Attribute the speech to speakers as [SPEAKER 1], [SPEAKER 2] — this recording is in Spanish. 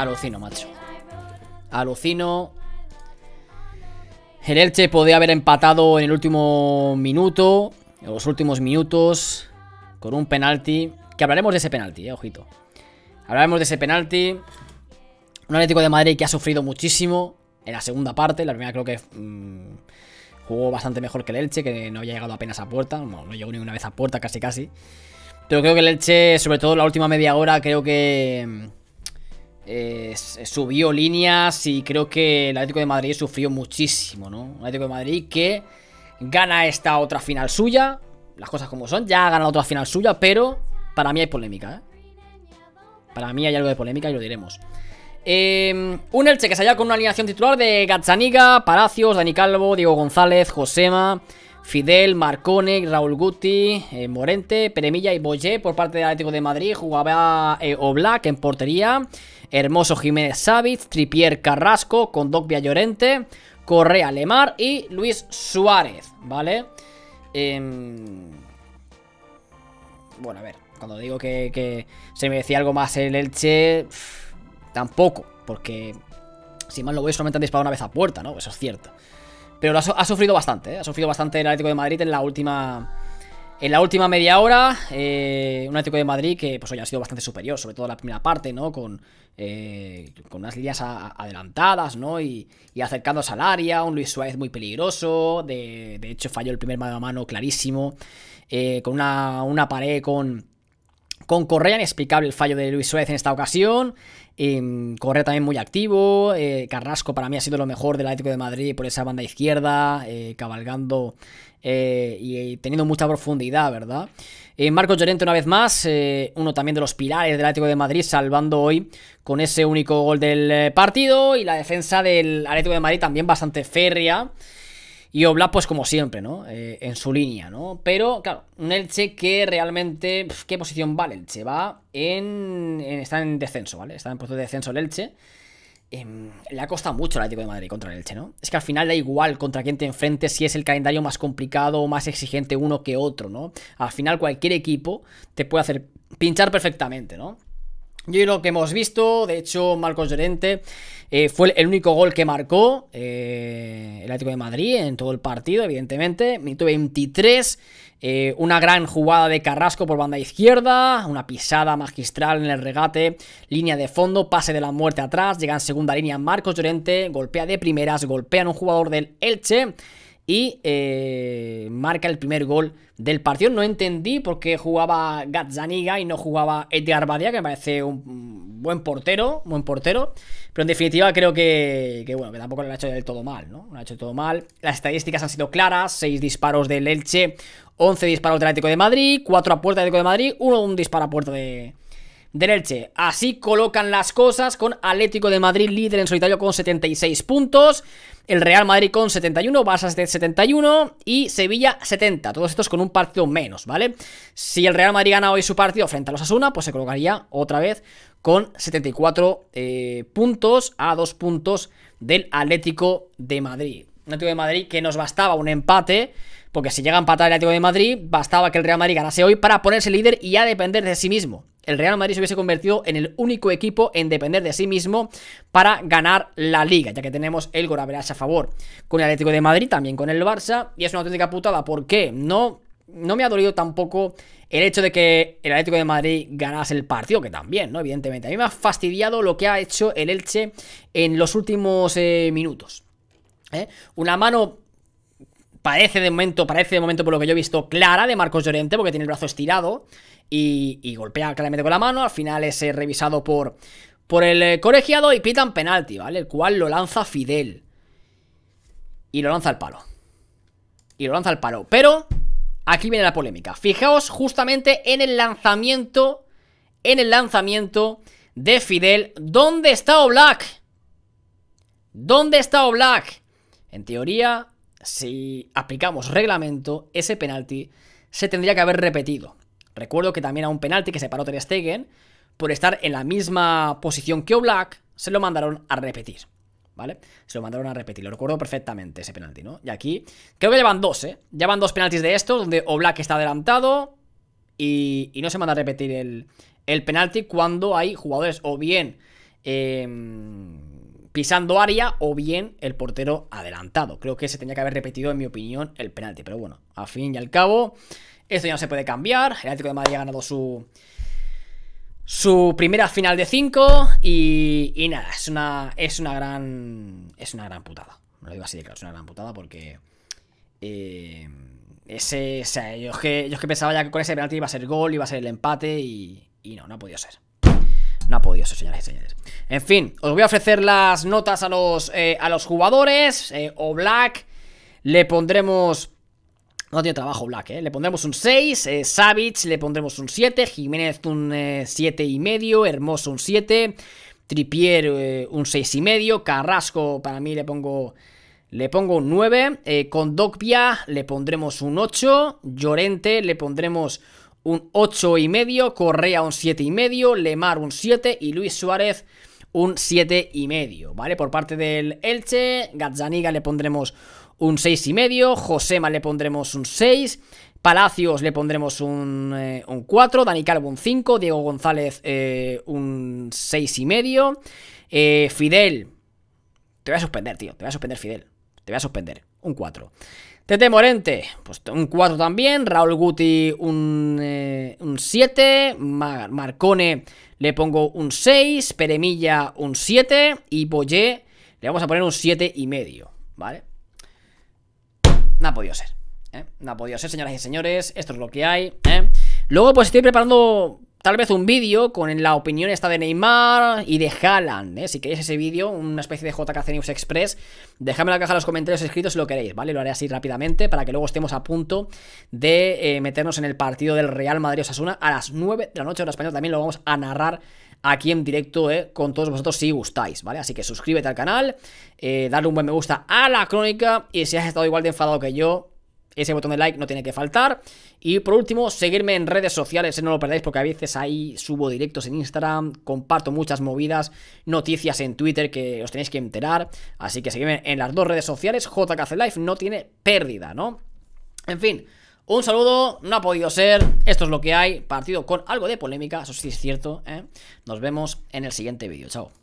[SPEAKER 1] Alucino, macho. Alucino. El Elche podía haber empatado en el último minuto, en los últimos minutos, con un penalti. Que hablaremos de ese penalti, eh, ojito. Hablaremos de ese penalti. Un Atlético de Madrid que ha sufrido muchísimo en la segunda parte. La primera creo que mm, jugó bastante mejor que el Elche, que no había llegado apenas a puerta. Bueno, no llegó ninguna vez a puerta, casi casi. Pero creo que el Elche, sobre todo la última media hora, creo que mm, subió líneas y creo que el Atlético de Madrid sufrió muchísimo, ¿no? Un Atlético de Madrid que gana esta otra final suya, las cosas como son, ya ha ganado otra final suya, pero para mí hay polémica, ¿eh? Para mí hay algo de polémica y lo diremos. Em, un Elche que se halla con una alineación titular de Gazzaniga, Palacios, Dani Calvo, Diego González, Josema, Fidel, Marcone, Raúl Guti, eh, Morente, Peremilla y Boyé por parte del Atlético de Madrid. Jugaba eh, Oblak en portería. Hermoso Jiménez Sáviz, Tripier Carrasco, Condogbia Llorente, Correa Lemar y Luis Suárez, ¿vale? Em, bueno, a ver, cuando digo que, se me decía algo más el Elche, tampoco, porque si mal lo voy solamente han disparado una vez a puerta, ¿no? Eso es cierto. Pero ha, sufrido bastante, ¿eh? ha sufrido bastante el Atlético de Madrid en la última... En la última media hora, eh, un Atlético de Madrid que, pues oye, ha sido bastante superior, sobre todo la primera parte, ¿no? Con, eh, con unas líneas adelantadas, ¿no? Y, acercándose al área, un Luis Suárez muy peligroso, de, hecho falló el primer mano a mano clarísimo, con una, una pared con con Correa, inexplicable el fallo de Luis Suárez en esta ocasión. Em, Correa también muy activo. Eh, Carrasco para mí ha sido lo mejor del Atlético de Madrid por esa banda izquierda, eh, cabalgando eh, y, y, teniendo mucha profundidad, ¿verdad? Marcos Llorente una vez más, uno también de los pilares del Atlético de Madrid, salvando hoy con ese único gol del partido y la defensa del Atlético de Madrid también bastante férrea. Y obla pues como siempre, ¿no? Eh, en su línea, ¿no? Pero, claro, un Elche que realmente... ¿Qué posición va el Elche? Va en, Está en descenso, ¿vale? Está en proceso de descenso el Elche. Em, le ha costado mucho la Atlético de Madrid contra el Elche, ¿no? Es que al final da igual contra quién te enfrentes si es el calendario más complicado o más exigente uno que otro, ¿no? Al final cualquier equipo te puede hacer pinchar perfectamente, ¿no? Y lo que hemos visto, de hecho, Marcos Llorente eh, fue el único gol que marcó eh, el Atlético de Madrid en todo el partido, evidentemente. Minuto 23, eh, una gran jugada de Carrasco por banda izquierda, una pisada magistral en el regate, línea de fondo, pase de la muerte atrás, llega en segunda línea Marcos Llorente, golpea de primeras, golpea en un jugador del Elche y eh, marca el primer gol del partido. No entendí por qué jugaba Gazzaniga y no jugaba Edgar Badia, que me parece un buen portero, buen portero. Pero en definitiva creo que, bueno, que tampoco lo ha hecho del todo mal, ¿no? ha hecho todo mal. Las estadísticas han sido claras, 6 disparos del Elche, 11 disparos del Atlético de Madrid, 4 a puerta del Atlético de Madrid, 1 un disparo a puerta de, del Elche. Así colocan las cosas con Atlético de Madrid líder en solitario con 76 puntos, el Real Madrid con 71, de 71 y Sevilla 70. Todos estos con un partido menos, ¿vale? Si el Real Madrid gana hoy su partido frente a los Asuna, pues se colocaría otra vez con 74 eh, puntos a dos puntos del Atlético de Madrid. Atlético de Madrid que nos bastaba un empate porque si llega a empatar el Atlético de Madrid, bastaba que el Real Madrid ganase hoy para ponerse líder y a depender de sí mismo el Real Madrid se hubiese convertido en el único equipo en depender de sí mismo para ganar la liga, ya que tenemos el Goraverás a favor con el Atlético de Madrid, también con el Barça, y es una auténtica putada. ¿Por qué? No, no me ha dolido tampoco el hecho de que el Atlético de Madrid ganase el partido, que también, ¿no? Evidentemente. A mí me ha fastidiado lo que ha hecho el Elche en los últimos eh, minutos. ¿eh? Una mano Parece de momento, parece de momento por lo que yo he visto clara de Marcos Llorente porque tiene el brazo estirado y, golpea claramente con la mano. Al final es eh, revisado por, por el eh, colegiado y pitan penalti, ¿vale? El cual lo lanza Fidel. Y lo lanza al palo. Y lo lanza al palo. Pero aquí viene la polémica. Fijaos justamente en el lanzamiento, en el lanzamiento de Fidel. ¿Dónde está Oblak? ¿Dónde está Oblak? En teoría, si aplicamos reglamento, ese penalti se tendría que haber repetido. Recuerdo que también a un penalti que se paró Ter Stegen, por estar en la misma posición que Oblak, se lo mandaron a repetir. ¿Vale? Se lo mandaron a repetir, lo recuerdo perfectamente ese penalti, ¿no? Y aquí, creo que llevan dos, ¿eh? Llevan dos penaltis de estos, donde Oblak está adelantado y, no se manda a repetir el, el penalti cuando hay jugadores o bien em, pisando área o bien el portero adelantado. Creo que se tenía que haber repetido, en mi opinión, el penalti. Pero bueno, a fin y al cabo, esto ya no se puede cambiar. El Atlético de Madrid ha ganado su, su primera final de 5 y, nada, es una, es una gran es una gran putada. Me lo digo así de claro, es una gran putada porque... Eh, ese, o sea, yo es, que, que pensaba ya que con ese penalti iba a ser gol, iba a ser el empate y, y no, no ha podido ser. No ha podido eso, señoras y señores. En fin, os voy a ofrecer las notas a los, eh, a los jugadores. Eh, o Black le pondremos... No tiene trabajo Black, ¿eh? Le pondremos un 6, eh, Savage le pondremos un 7, Jiménez un 7 y medio, Hermoso un 7, Tripier un 6 y medio, Carrasco para mí le pongo... Le pongo un 9, con Docvia, le pondremos un 8, Llorente le pondremos un medio, Correa un y medio, Lemar un 7 y Luis Suárez un y medio, ¿vale? Por parte del Elche, Gazzaniga le pondremos un y medio, Josema le pondremos un 6, Palacios le pondremos un, 4, eh, Dani Calvo un 5, Diego González eh, un un y medio, eh, Fidel, te voy a suspender, tío, te voy a suspender, Fidel, te voy a suspender un 4. Tete Morente, pues un 4 también. Raúl Guti, un, eh, un 7. Marcone, le pongo un 6. Peremilla, un 7. Y Boyé, le vamos a poner un 7 y medio, ¿vale? No ha podido ser, ¿eh? No ha podido ser, señoras y señores. Esto es lo que hay, ¿eh? Luego, pues estoy preparando tal vez un vídeo con la opinión esta de Neymar y de Haaland, ¿eh? Si queréis ese vídeo, una especie de JKC News Express, dejadme en la caja de los comentarios escritos si lo queréis, ¿vale? Lo haré así rápidamente para que luego estemos a punto de eh, meternos en el partido del Real Madrid-Osasuna a las 9 de la noche ahora español, También lo vamos a narrar aquí en directo ¿eh? con todos vosotros si gustáis, ¿vale? Así que suscríbete al canal, eh, darle un buen me gusta a la crónica y si has estado igual de enfadado que yo, ese botón de like no tiene que faltar. Y por último, seguirme en redes sociales, no lo perdáis porque a veces ahí subo directos en Instagram, comparto muchas movidas, noticias en Twitter que os tenéis que enterar. Así que seguidme en las dos redes sociales, JKC Life no tiene pérdida, ¿no? En fin. Un saludo, no ha podido ser, esto es lo que hay, partido con algo de polémica, eso sí es cierto, ¿eh? nos vemos en el siguiente vídeo, chao.